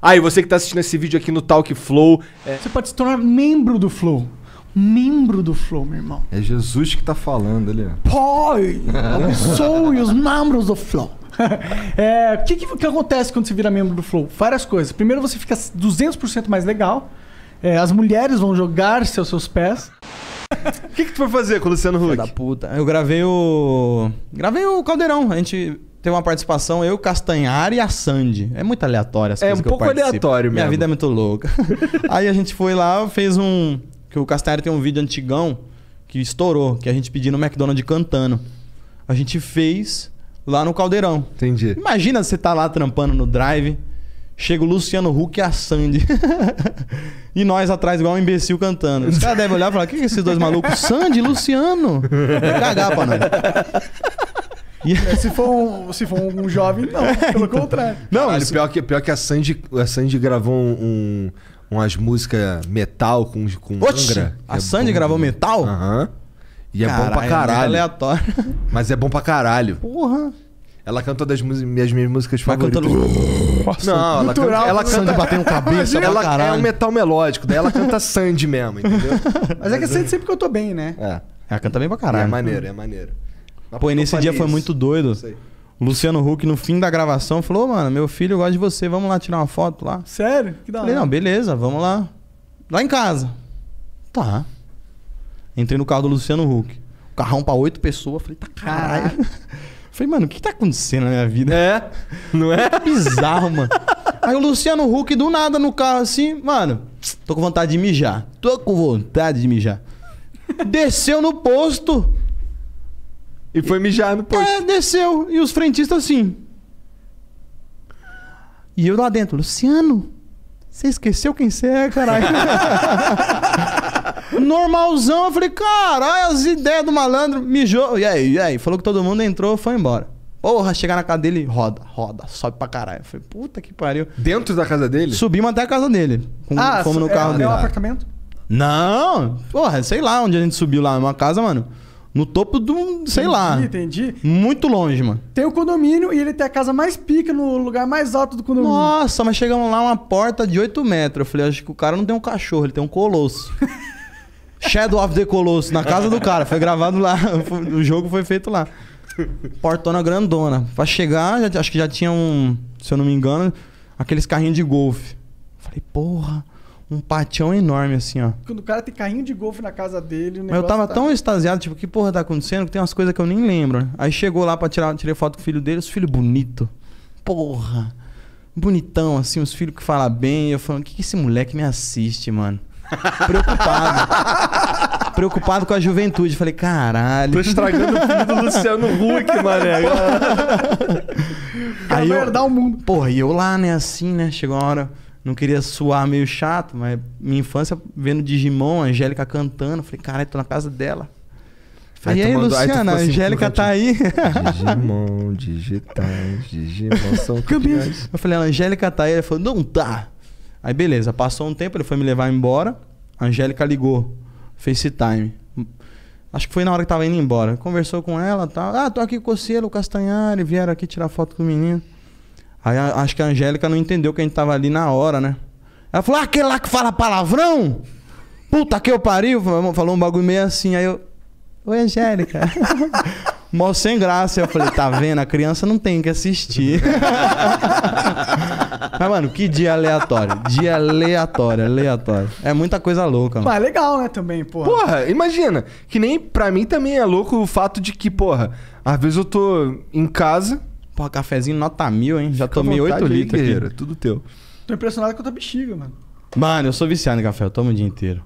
Ah, e você que tá assistindo esse vídeo aqui no Talk Flow. É... Você pode se tornar membro do Flow. Membro do Flow, meu irmão. É Jesus que tá falando ali. Pai, abençoe os membros do Flow. é, o que, que, que, acontece quando você vira membro do Flow? Várias coisas. Primeiro, você fica 200% mais legal. É, as mulheres vão jogar-se aos seus pés. O que, que tu foi fazer com o Luciano Huck? Da puta. Eu gravei o. Gravei o Caldeirão. A gente tem uma participação, eu, Castanhar e a Sandy. É muito aleatório essa é um que eu participo. É um pouco aleatório Minha mesmo. Minha vida é muito louca. aí a gente foi lá, fez um... que o Castanhar tem um vídeo antigão que estourou, que a gente pediu no McDonald's cantando. A gente fez lá no Caldeirão. Entendi. Imagina você tá lá trampando no drive, chega o Luciano Huck e a Sandy. e nós atrás, igual um imbecil cantando. Os caras devem olhar e falar: o que, que é esses dois malucos? Sandy, Luciano? Vai cagar pra nós. É, se, for um, se for um jovem, não. É, pelo então... contrário. Não, Caralho, pior, que, pior que a Sandy, a Sandy gravou um, um umas músicas metal com, com Angra. A é Sandy bom, gravou metal? Aham. Uhum. E é caralho, bom pra caralho. É aleatório. Mas é bom pra caralho. Porra. Ela canta das minhas, minhas músicas Vai favoritas. Cantando... não, ela canta, ela né? canta batendo cabeça. ela caralho. é um metal melódico, daí ela canta Sandy mesmo, entendeu? Mas é que a Sandy sempre cantou bem, né? É. Ela canta bem pra caralho. É maneiro, é maneiro. Na Pô, e nesse dia foi muito doido. O Luciano Huck, no fim da gravação, falou: oh, mano, meu filho gosta de você, vamos lá tirar uma foto lá. Sério? Que da Falei, não, beleza, vamos lá. Lá em casa. Tá. Entrei no carro do Luciano Huck. O carrão pra oito pessoas. Falei, tá caralho. Falei, mano, o que tá acontecendo na minha vida? É, não é? Bizarro, mano. Aí o Luciano Huck, do nada, no carro assim, mano, tô com vontade de mijar. Tô com vontade de mijar. Desceu no posto. E foi mijar no posto. É, desceu. E os frentistas assim. E eu lá dentro, Luciano, você esqueceu quem você é, caralho? Normalzão, eu falei, caralho, as ideias do malandro. Mijou. E aí, e aí? Falou que todo mundo entrou, foi embora. Porra, chegar na casa dele, roda, roda, sobe pra caralho. Eu falei, puta que pariu. Dentro da casa dele? Subimos até a casa dele. Com, ah, fomos no carro é, dele. É um apartamento? Não, porra, sei lá onde a gente subiu lá, uma casa, mano. No topo do, sei lá. Entendi. Muito longe, mano. Tem o condomínio e ele tem a casa mais pica no lugar mais alto do condomínio. Nossa, mas chegamos lá, uma porta de 8 metros. Eu falei, acho que o cara não tem um cachorro, ele tem um colosso. Shadow of the Colossus, na casa do cara. Foi gravado lá, o jogo foi feito lá. Portona grandona. Pra chegar, já, acho que já tinha um, se eu não me engano, aqueles carrinhos de golfe. Falei, porra um patião enorme, assim, ó. Quando o cara tem carrinho de golfe na casa dele. Mas eu tava tá... tão extasiado, tipo, que porra tá acontecendo? Que tem umas coisas que eu nem lembro. Aí chegou lá pra tirar tirei foto com o filho dele, os filhos bonito. Porra! Bonitão, assim, os filhos que falam bem. Eu falo o que, que esse moleque me assiste, mano? Preocupado. Preocupado com a juventude. Falei, caralho. Tô estragando o filho do Luciano Huck, mané. Cara. Aí eu... o mundo. Porra, e eu lá, né, assim, né? Chegou uma hora. Não queria suar meio chato, mas minha infância vendo Digimon, a Angélica cantando. Falei, cara, tô na casa dela. Falei, aí e aí, Luciana, aí a assim, Angélica tá aí. Digimon, digitais, Digimon são Eu falei, a Angélica tá aí. ele falou, não tá. Aí beleza, passou um tempo, ele foi me levar embora. A Angélica ligou, FaceTime. Acho que foi na hora que tava indo embora. Conversou com ela e tá? tal. Ah, tô aqui com o Cielo Castanhari, vieram aqui tirar foto com o menino. Aí a, acho que a Angélica não entendeu que a gente tava ali na hora, né? Ela falou, ah, aquele lá que fala palavrão? Puta que eu pariu! Falou um bagulho meio assim, aí eu. Oi, Angélica. Mó sem graça. Eu falei, tá vendo? A criança não tem que assistir. Mas, mano, que dia aleatório. Dia aleatório, aleatório. É muita coisa louca, mano. Mas é legal, né, também, porra. Porra, imagina. Que nem pra mim também é louco o fato de que, porra, às vezes eu tô em casa Porra, cafezinho nota mil, hein? Já Fica tomei oito litros aqui. Tudo teu. Tô impressionado com a tua bexiga, mano. Mano, eu sou viciado em café, eu tomo o dia inteiro.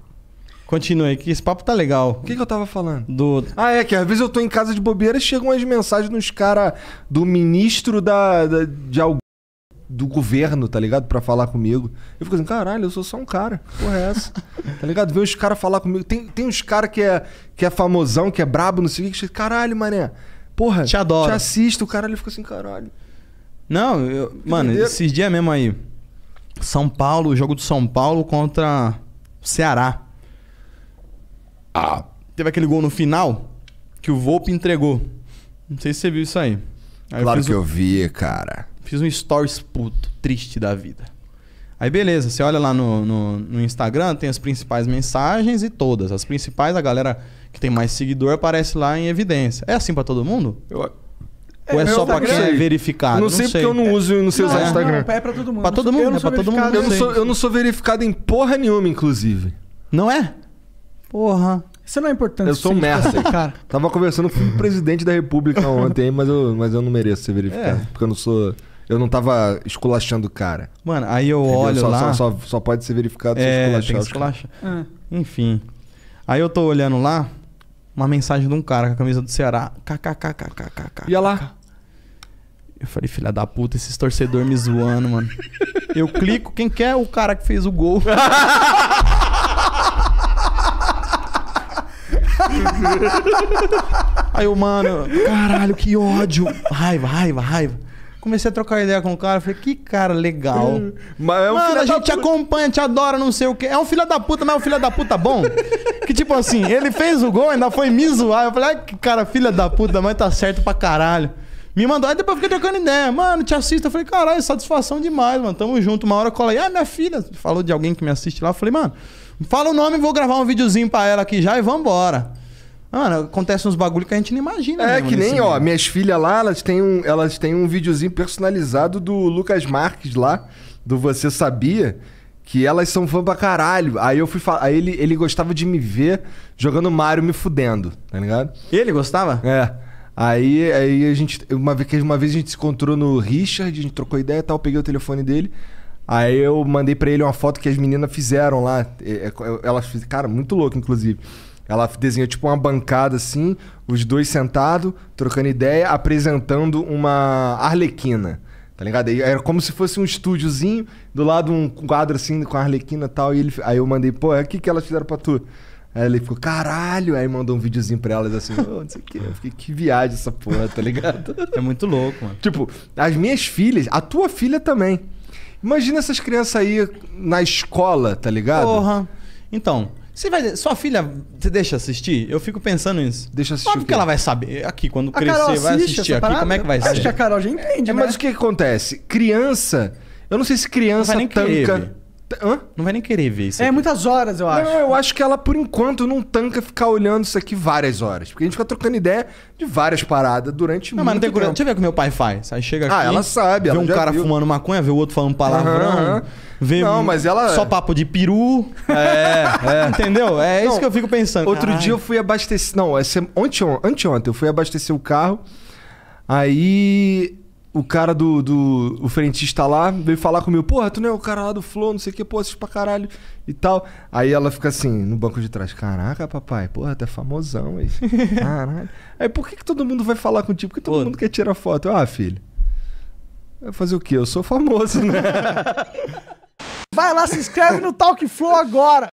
Continue aqui, esse papo tá legal. O que, que eu tava falando? Do... Ah, é que às vezes eu tô em casa de bobeira e chegam as mensagens nos caras do ministro da, da de algum do governo, tá ligado? Pra falar comigo. Eu fico assim, caralho, eu sou só um cara. Porra, é essa? tá ligado? Ver os caras falar comigo. Tem, tem uns caras que é, que é famosão, que é brabo, não sei o que. Caralho, mané. Porra, te adoro. Te assisto, o cara ali ficou assim, caralho. Não, eu, mano, esses dias mesmo aí. São Paulo, jogo do São Paulo contra Ceará. Ah, teve aquele gol no final que o Volpe entregou. Não sei se você viu isso aí. aí claro eu que um, eu vi, cara. Fiz um stories puto, triste da vida. Aí beleza, você olha lá no, no, no Instagram, tem as principais mensagens e todas. As principais, a galera que tem mais seguidor aparece lá em evidência. É assim para todo mundo? Eu, ou é, é só pra quem é, é verificado? Não, não sei, sei, porque eu não uso não sei não, usar Instagram. Não, é, é pra todo mundo. Pra todo mundo, eu todo mundo. Eu não, é sou, eu não sou verificado em porra nenhuma, inclusive. Não é? Porra. Isso não é importante. Eu sou mestre merda, cara. Tava conversando com o presidente da república ontem, mas eu, mas eu não mereço ser verificado. É. Porque eu não sou... Eu não tava esculachando o cara. Mano, aí eu Entendeu? olho só, lá... Só, só, só, pode ser verificado se é, esculachar. Tem que Enfim. Aí eu tô olhando lá uma mensagem de um cara com a camisa do Ceará. KKKKKK. Ia lá. Eu falei, filha da puta, esses torcedores me zoando, mano. Eu clico, quem quer é o cara que fez o gol? Aí eu, mano, caralho, que ódio. Raiva, raiva, raiva. Comecei a trocar ideia com o cara, falei, que cara legal. Hum. Mas é um Mano, a gente te acompanha, te adora, não sei o quê. É um filho da puta, mas é um filho da puta bom. que tipo assim, ele fez o gol, ainda foi me zoar. Eu falei, ai, que cara, filha da puta, mas tá certo pra caralho. Me mandou, aí depois eu fiquei trocando ideia. Mano, te assisto. Eu falei, caralho, satisfação demais, mano. Tamo junto. Uma hora cola aí, ah, minha filha. Falou de alguém que me assiste lá. Eu falei, mano, fala o nome, vou gravar um videozinho pra ela aqui já e vambora. Mano, acontece uns bagulho que a gente não imagina. É, que nem, ó, minhas filhas lá, elas têm, um, elas têm um videozinho personalizado do Lucas Marques lá, do Você Sabia, que elas são fã pra caralho. Aí eu fui falar. Aí ele, ele gostava de me ver jogando Mario me fudendo, tá ligado? Ele gostava? É. Aí, aí a gente. Uma vez, uma vez a gente se encontrou no Richard, a gente trocou ideia e tal, peguei o telefone dele. Aí eu mandei para ele uma foto que as meninas fizeram lá. É, é, elas fizeram. Cara, muito louco, inclusive. Ela desenhou tipo uma bancada assim, os dois sentados, trocando ideia, apresentando uma arlequina. Tá ligado? era como se fosse um estúdiozinho, do lado um quadro assim com a arlequina e tal. E ele, aí eu mandei, pô, o é que, que elas fizeram pra tu? Aí ele ficou, caralho! Aí mandou um videozinho pra elas assim, oh, não sei o que. Eu fiquei, que viagem essa porra, tá ligado? É muito louco, mano. Tipo, as minhas filhas, a tua filha também. Imagina essas crianças aí na escola, tá ligado? Porra. Então, você vai, sua filha, você deixa assistir? Eu fico pensando nisso. Deixa assistir. Óbvio que ela vai saber. Aqui, quando a crescer, vai assistir. Aqui, como é que vai ser? Acho que a Carol já entende, é, né? Mas o que acontece? Criança. Eu não sei se criança tanca. Querer, Hã? Não vai nem querer ver isso. É aqui. muitas horas, eu acho. Não, eu acho que ela, por enquanto, não tanca ficar olhando isso aqui várias horas. Porque a gente fica trocando ideia de várias paradas durante não, muito tempo. Não, mas não tem Deixa eu ver é o que meu pai faz. Aí chega ah, aqui. Ah, ela sabe. Ela vê um cara viu. fumando maconha, vê o outro falando palavrão. Uh Vê não, um... mas ela. Só papo de peru. É, é. Entendeu? É não, isso que eu fico pensando. Outro dia eu fui abastecer. Não, essa... ontem, é anteontem eu fui abastecer o carro. Aí o cara do, do. O frentista lá veio falar comigo, porra, tu não é o cara lá do Flow, não sei o que, pô, assiste pra caralho e tal. Aí ela fica assim, no banco de trás, caraca, papai, porra, tu é famosão, aí. Caralho. Aí por que, que todo mundo vai falar contigo? Por que todo pô. mundo quer tirar foto? Eu, ah, filho. Vai fazer o quê? Eu sou famoso, né? vai lá, se inscreve no Talk Flow agora!